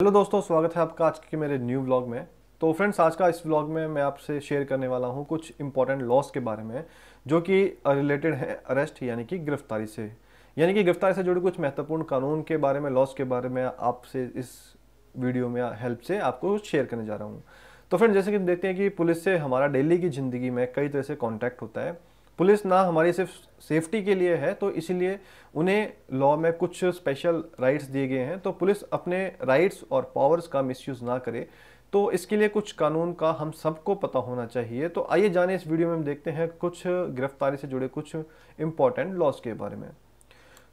hello दोस्तों स्वागत है आपका आज के मेरे न्यू ब्लॉग में तो फ्रेंड्स आज का इस ब्लॉग में मैं आपसे शेयर करने वाला हूं कुछ इंपॉर्टेंट लॉस के बारे में जो कि रिलेटेड है अरेस्ट यानी कि गिरफ्तारी से यानी कि गिरफ्तारी से जुड़े कुछ महत्वपूर्ण कानून के बारे में लॉस के बारे में आपसे इस वीडियो में हेल्प से आपको शेयर करने जा रहा हूँ तो फ्रेंड जैसे कि देखते हैं कि पुलिस से हमारा डेली की ज़िंदगी में कई तरह से कॉन्टैक्ट होता है पुलिस ना हमारी सिर्फ सेफ्टी के लिए है तो इसीलिए उन्हें लॉ में कुछ स्पेशल राइट्स दिए गए हैं तो पुलिस अपने राइट्स और पावर्स का मिसयूज़ ना करे तो इसके लिए कुछ कानून का हम सबको पता होना चाहिए तो आइए जाने इस वीडियो में हम देखते हैं कुछ गिरफ्तारी से जुड़े कुछ इम्पॉर्टेंट लॉज के बारे में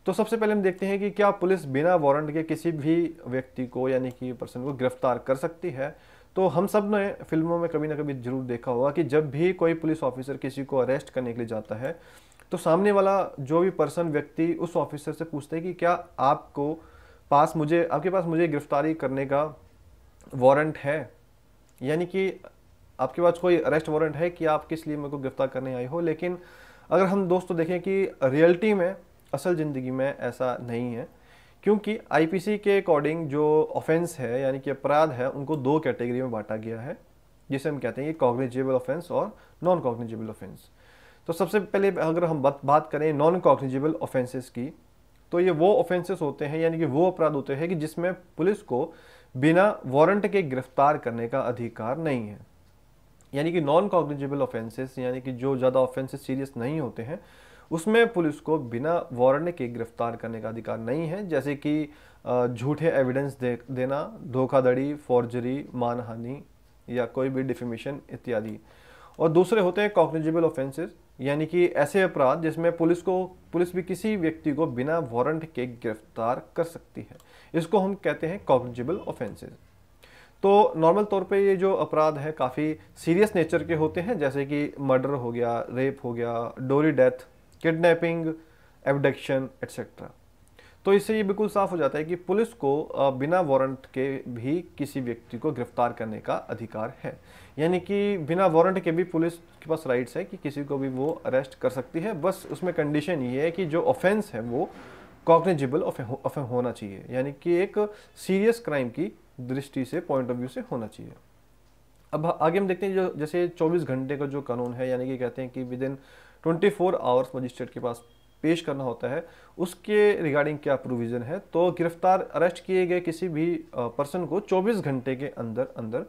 तो सबसे पहले हम देखते हैं कि क्या पुलिस बिना वारंट के किसी भी व्यक्ति को यानी कि पर्सन को गिरफ्तार कर सकती है तो हम सब ने फिल्मों में कभी ना कभी जरूर देखा होगा कि जब भी कोई पुलिस ऑफिसर किसी को अरेस्ट करने के लिए जाता है तो सामने वाला जो भी पर्सन व्यक्ति उस ऑफिसर से पूछते हैं कि क्या आपको पास मुझे आपके पास मुझे गिरफ्तारी करने का वारंट है यानी कि आपके पास कोई अरेस्ट वारंट है कि आप किस लिए मेरे को गिरफ्तार करने आए हो लेकिन अगर हम दोस्तों तो देखें कि रियलिटी में असल ज़िंदगी में ऐसा नहीं है क्योंकि आईपीसी के अकॉर्डिंग जो ऑफेंस है यानी कि अपराध है उनको दो कैटेगरी में बांटा गया है जिसे हम कहते हैं कि कॉग्निजेबल ऑफेंस और नॉन कॉग्निजेबल ऑफेंस तो सबसे पहले अगर हम बात बात करें नॉन कॉग्निजेबल ऑफेंसेस की तो ये वो ऑफेंसेस होते हैं यानी कि वो अपराध होते हैं कि जिसमें पुलिस को बिना वारंट के गिरफ्तार करने का अधिकार नहीं है यानी कि नॉन कॉग्निजेबल ऑफेंसेस यानी कि जो ज़्यादा ऑफेंसेस सीरियस नहीं होते हैं उसमें पुलिस को बिना वारंट के गिरफ्तार करने का अधिकार नहीं है जैसे कि झूठे एविडेंस दे देना धोखाधड़ी फॉर्जरी मानहानि या कोई भी डिफिमेशन इत्यादि और दूसरे होते हैं कॉग्निजिबल ऑफेंसेस यानी कि ऐसे अपराध जिसमें पुलिस को पुलिस भी किसी व्यक्ति को बिना वारंट के गिरफ्तार कर सकती है इसको हम कहते हैं कॉग्निजिबल ऑफेंसेस तो नॉर्मल तौर पे ये जो अपराध है काफ़ी सीरियस नेचर के होते हैं जैसे कि मर्डर हो गया रेप हो गया डोरी डेथ किडनैपिंग एबडक्शन एट्सेट्रा तो इससे ये बिल्कुल साफ हो जाता है कि पुलिस को बिना वारंट के भी किसी व्यक्ति को गिरफ्तार करने का अधिकार है यानी कि बिना वारंट के भी पुलिस के पास राइट्स है कि किसी को भी वो अरेस्ट कर सकती है बस उसमें कंडीशन ये है कि जो ऑफेंस है वो कॉग्निजिबल ऑफेंस होना चाहिए यानी कि एक सीरियस क्राइम की दृष्टि से पॉइंट ऑफ व्यू से होना चाहिए अब आगे हम देखते हैं जो जैसे 24 घंटे का जो कानून है यानी कि कहते हैं कि within twenty four hours magistrate के पास पेश करना होता है उसके रिगार्डिंग क्या प्रोविज़न है तो गिरफ्तार अरेस्ट किए गए किसी भी पर्सन को 24 घंटे के अंदर अंदर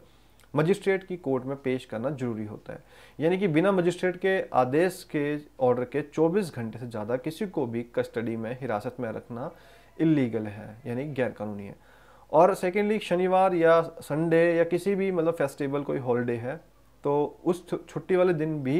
मजिस्ट्रेट की कोर्ट में पेश करना जरूरी होता है यानी कि बिना मजिस्ट्रेट के आदेश के ऑर्डर के 24 घंटे से ज़्यादा किसी को भी कस्टडी में हिरासत में रखना इलीगल है यानी गैरकानूनी है और सेकेंडली शनिवार या संडे या किसी भी मतलब फेस्टिवल कोई हॉलीडे है तो उस छुट्टी वाले दिन भी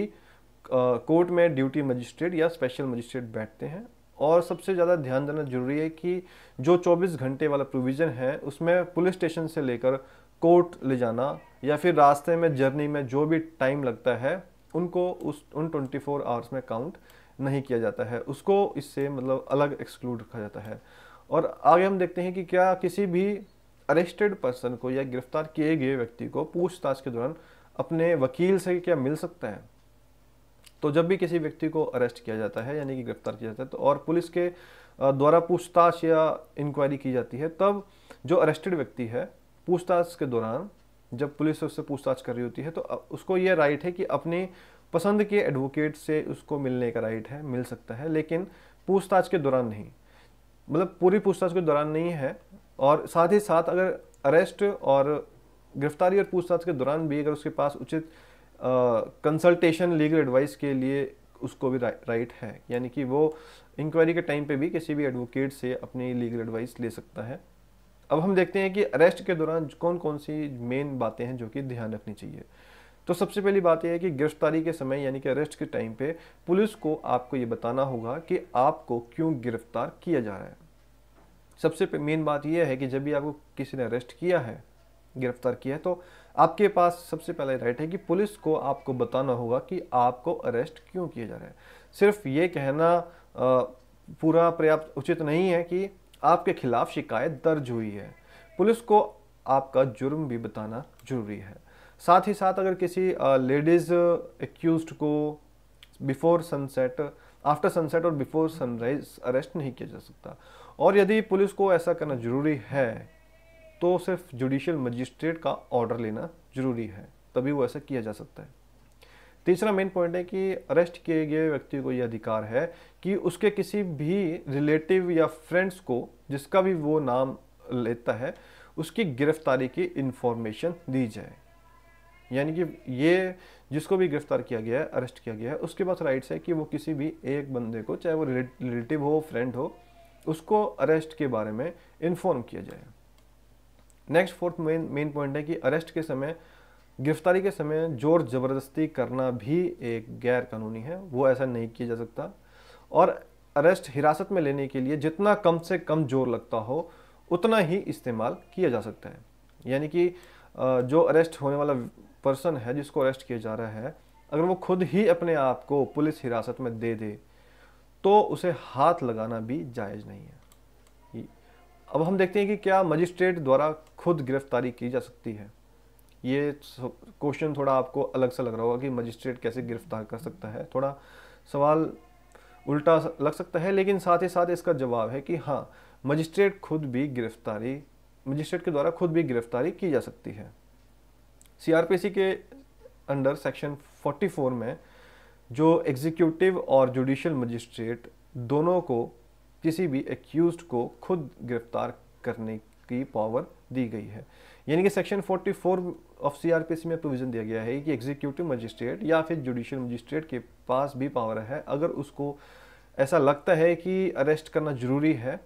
कोर्ट में ड्यूटी मजिस्ट्रेट या स्पेशल मजिस्ट्रेट बैठते हैं और सबसे ज़्यादा ध्यान देना जरूरी है कि जो 24 घंटे वाला प्रोविज़न है उसमें पुलिस स्टेशन से लेकर कोर्ट ले जाना या फिर रास्ते में जर्नी में जो भी टाइम लगता है उनको उस उन 24 आवर्स में काउंट नहीं किया जाता है उसको इससे मतलब अलग एक्सक्लूड रखा जाता है और आगे हम देखते हैं कि क्या किसी भी अरेस्टेड पर्सन को या गिरफ्तार किए गए व्यक्ति को पूछताछ के दौरान अपने वकील से क्या मिल सकता है तो जब भी किसी व्यक्ति को अरेस्ट किया जाता है यानी कि गिरफ्तार किया जाता है तो और पुलिस के द्वारा पूछताछ या इंक्वायरी की जाती है तब जो अरेस्टेड व्यक्ति है पूछताछ के दौरान जब पुलिस उससे पूछताछ कर रही होती है तो उसको ये राइट है कि अपने पसंद के एडवोकेट से उसको मिलने का राइट है मिल सकता है लेकिन पूछताछ के दौरान नहीं मतलब पूरी पूछताछ के दौरान नहीं है और साथ ही साथ अगर अरेस्ट और गिरफ्तारी और पूछताछ के दौरान भी अगर उसके पास उचित कंसल्टेशन लीगल एडवाइस के लिए उसको भी रा, राइट है यानी कि वो इंक्वायरी के टाइम पे भी किसी भी एडवोकेट से अपनी लीगल एडवाइस ले सकता है अब हम देखते हैं कि अरेस्ट के दौरान कौन कौन सी मेन बातें हैं जो कि ध्यान रखनी चाहिए तो सबसे पहली बात यह है कि गिरफ्तारी के समय यानी कि अरेस्ट के टाइम पे पुलिस को आपको ये बताना होगा कि आपको क्यों गिरफ्तार किया जा रहा है सबसे मेन बात यह है कि जब भी आपको किसी ने अरेस्ट किया है गिरफ्तार किया है तो आपके पास सबसे पहले राइट है कि पुलिस को आपको बताना होगा कि आपको अरेस्ट क्यों किया जा रहा है सिर्फ ये कहना पूरा पर्याप्त उचित नहीं है कि आपके खिलाफ शिकायत दर्ज हुई है पुलिस को आपका जुर्म भी बताना जरूरी है साथ ही साथ अगर किसी लेडीज़ एक्यूज को बिफोर सनसेट आफ्टर सनसेट और बिफोर सनराइज अरेस्ट नहीं किया जा सकता और यदि पुलिस को ऐसा करना जरूरी है तो सिर्फ जुडिशियल मजिस्ट्रेट का ऑर्डर लेना ज़रूरी है तभी वो ऐसा किया जा सकता है तीसरा मेन पॉइंट है कि अरेस्ट किए गए व्यक्ति को यह अधिकार है कि उसके किसी भी रिलेटिव या फ्रेंड्स को जिसका भी वो नाम लेता है उसकी गिरफ्तारी की इन्फॉर्मेशन दी जाए यानी कि ये जिसको भी गिरफ्तार किया गया है अरेस्ट किया गया है उसके पास राइट्स है कि वो किसी भी एक बंदे को चाहे वो रिलेटिव हो फ्रेंड हो उसको अरेस्ट के बारे में इन्फॉर्म किया जाए next fourth main main point है कि अरेस्ट के समय गिरफ्तारी के समय जोर ज़बरदस्ती करना भी एक गैर कानूनी है वो ऐसा नहीं किया जा सकता और अरेस्ट हिरासत में लेने के लिए जितना कम से कम जोर लगता हो उतना ही इस्तेमाल किया जा सकता है यानी कि जो अरेस्ट होने वाला पर्सन है जिसको अरेस्ट किया जा रहा है अगर वो खुद ही अपने आप को पुलिस हिरासत में दे दे तो उसे हाथ लगाना भी जायज़ नहीं है अब हम देखते हैं कि क्या मजिस्ट्रेट द्वारा खुद गिरफ्तारी की जा सकती है ये क्वेश्चन थोड़ा आपको अलग सा लग रहा होगा कि मजिस्ट्रेट कैसे गिरफ्तार कर सकता है थोड़ा सवाल उल्टा लग सकता है लेकिन साथ ही साथ इसका जवाब है कि हाँ मजिस्ट्रेट खुद भी गिरफ्तारी मजिस्ट्रेट के द्वारा खुद भी गिरफ्तारी की जा सकती है सीआरपीसी के अंडर सेक्शन 44 में जो एग्जीक्यूटिव और जुडिशल मजिस्ट्रेट दोनों को किसी भी एक्यूज को खुद गिरफ्तार करने की पावर दी गई है यानी कि सेक्शन 44 ऑफ सीआरपीसी में प्रोविजन दिया गया है कि एग्जीक्यूटिव मजिस्ट्रेट या फिर जुडिशियल मजिस्ट्रेट के पास भी पावर है अगर उसको ऐसा लगता है कि अरेस्ट करना ज़रूरी है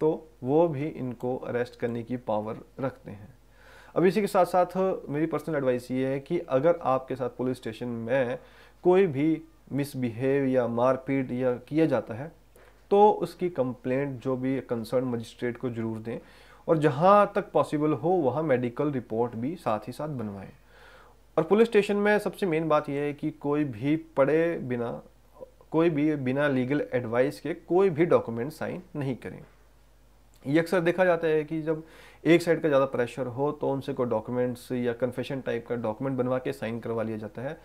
तो वो भी इनको अरेस्ट करने की पावर रखते हैं अब इसी के साथ साथ मेरी पर्सनल एडवाइस ये है कि अगर आपके साथ पुलिस स्टेशन में कोई भी मिसबिहेव या मारपीट या किया जाता है तो उसकी कंप्लेंट जो भी कंसर्न मजिस्ट्रेट को जरूर दें और जहाँ तक पॉसिबल हो वहाँ मेडिकल रिपोर्ट भी साथ ही साथ बनवाएं और पुलिस स्टेशन में सबसे मेन बात यह है कि कोई भी पढ़े बिना कोई भी बिना लीगल एडवाइस के कोई भी डॉक्यूमेंट साइन नहीं करें ये अक्सर देखा जाता है कि जब एक साइड का ज़्यादा प्रेशर हो तो उनसे कोई डॉक्यूमेंट्स या कन्फेशन टाइप का डॉक्यूमेंट बनवा के साइन करवा लिया जाता है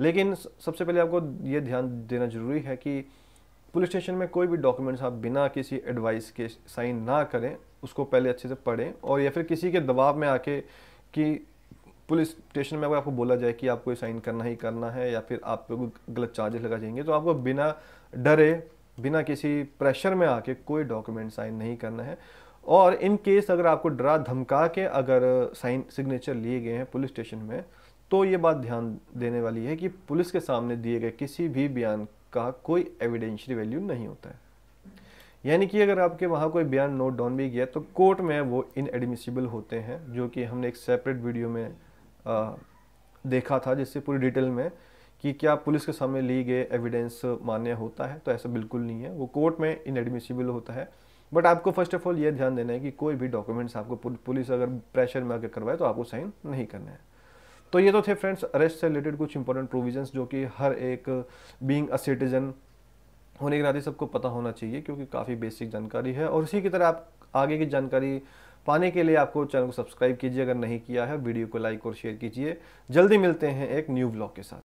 लेकिन सबसे पहले आपको ये ध्यान देना जरूरी है कि पुलिस स्टेशन में कोई भी डॉक्यूमेंट्स आप बिना किसी एडवाइस के साइन ना करें उसको पहले अच्छे से पढ़ें और या फिर किसी के दबाव में आके कि पुलिस स्टेशन में अगर आपको बोला जाए कि आपको साइन करना ही करना है या फिर आप पे गलत चार्जेस लगा जाएंगे तो आपको बिना डरे बिना किसी प्रेशर में आके कोई डॉक्यूमेंट साइन नहीं करना है और इन केस अगर आपको डरा धमका के अगर साइन सिग्नेचर लिए गए हैं पुलिस स्टेशन में तो ये बात ध्यान देने वाली है कि पुलिस के सामने दिए गए किसी भी बयान का कोई एविडेंशरी वैल्यू नहीं होता है यानी कि अगर आपके वहाँ कोई बयान नोट डाउन भी गया तो कोर्ट में वो इनएडमिसिबल होते हैं जो कि हमने एक सेपरेट वीडियो में आ, देखा था जिससे पूरी डिटेल में कि क्या पुलिस के सामने लिए गए एविडेंस मान्य होता है तो ऐसा बिल्कुल नहीं है वो कोर्ट में इनएडमिसिबल होता है बट आपको फर्स्ट ऑफ ऑल ये ध्यान देना है कि कोई भी डॉक्यूमेंट्स आपको पुलिस अगर प्रेशर में आकर करवाए तो आपको साइन नहीं करना है तो ये तो थे फ्रेंड्स अरेस्ट से रिलेटेड कुछ इंपॉर्टेंट प्रोविजंस जो कि हर एक बीइंग अ सिटीजन होने के नाते सबको पता होना चाहिए क्योंकि काफ़ी बेसिक जानकारी है और इसी की तरह आप आगे की जानकारी पाने के लिए आपको चैनल को सब्सक्राइब कीजिए अगर नहीं किया है वीडियो को लाइक और शेयर कीजिए जल्दी मिलते हैं एक न्यू ब्लॉग के साथ